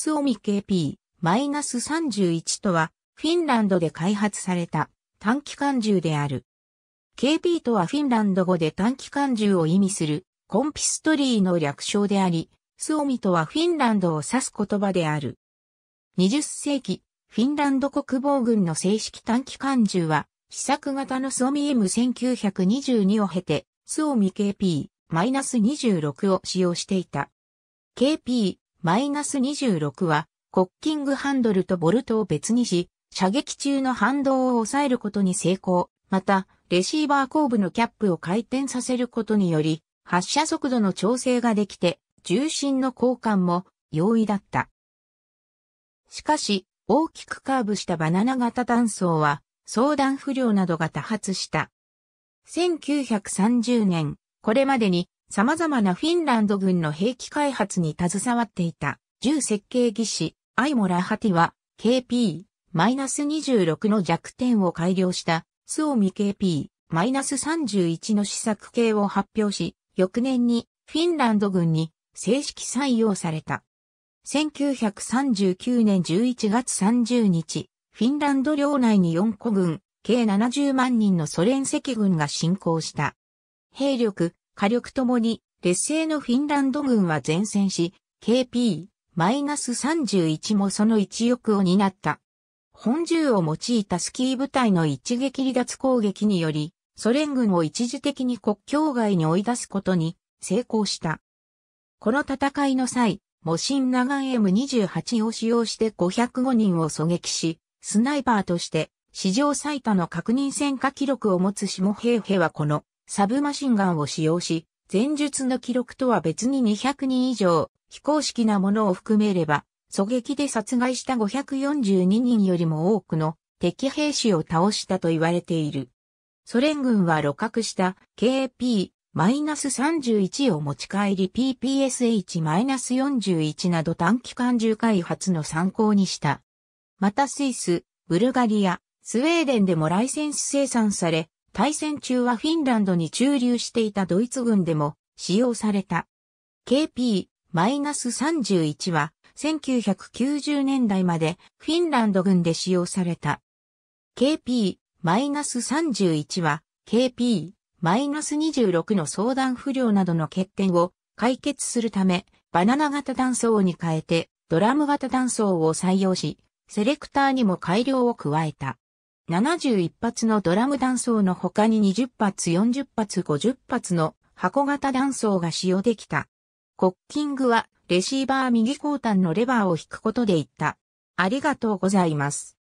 スオミ KP-31 とは、フィンランドで開発された短期関銃である。KP とはフィンランド語で短期関銃を意味するコンピストリーの略称であり、スオミとはフィンランドを指す言葉である。20世紀、フィンランド国防軍の正式短期関銃は、試作型のスオミ M1922 を経て、スオミ KP-26 を使用していた。KP マイナス26は、コッキングハンドルとボルトを別にし、射撃中の反動を抑えることに成功。また、レシーバー後部のキャップを回転させることにより、発射速度の調整ができて、重心の交換も容易だった。しかし、大きくカーブしたバナナ型断層は、相談不良などが多発した。1930年、これまでに様々なフィンランド軍の兵器開発に携わっていた、銃設計技師、アイモラ・ハティは、KP-26 の弱点を改良した、スオミ KP-31 の試作系を発表し、翌年にフィンランド軍に正式採用された。1939年11月30日、フィンランド領内に4個軍、計70万人のソ連赤軍が侵攻した。兵力、火力ともに劣勢のフィンランド軍は前線し、KP-31 もその一翼を担った。本銃を用いたスキー部隊の一撃離脱攻撃により、ソ連軍を一時的に国境外に追い出すことに成功した。この戦いの際、模ガ長 M28 を使用して505人を狙撃し、スナイパーとして史上最多の確認戦火記録を持つ下平平はこのサブマシンガンを使用し、前述の記録とは別に200人以上、非公式なものを含めれば、狙撃で殺害した542人よりも多くの敵兵士を倒したと言われている。ソ連軍は露獲した KP-31 を持ち帰り PPSH-41 など短期間中開発の参考にした。またスイス、ブルガリア、スウェーデンでもライセンス生産され、対戦中はフィンランドに駐留していたドイツ軍でも使用された。KP-31 は1990年代までフィンランド軍で使用された。KP-31 は KP-26 の相談不良などの欠点を解決するためバナナ型弾倉に変えてドラム型弾倉を採用し、セレクターにも改良を加えた。71発のドラム弾倉の他に20発、40発、50発の箱型弾倉が使用できた。コッキングはレシーバー右後端のレバーを引くことで言った。ありがとうございます。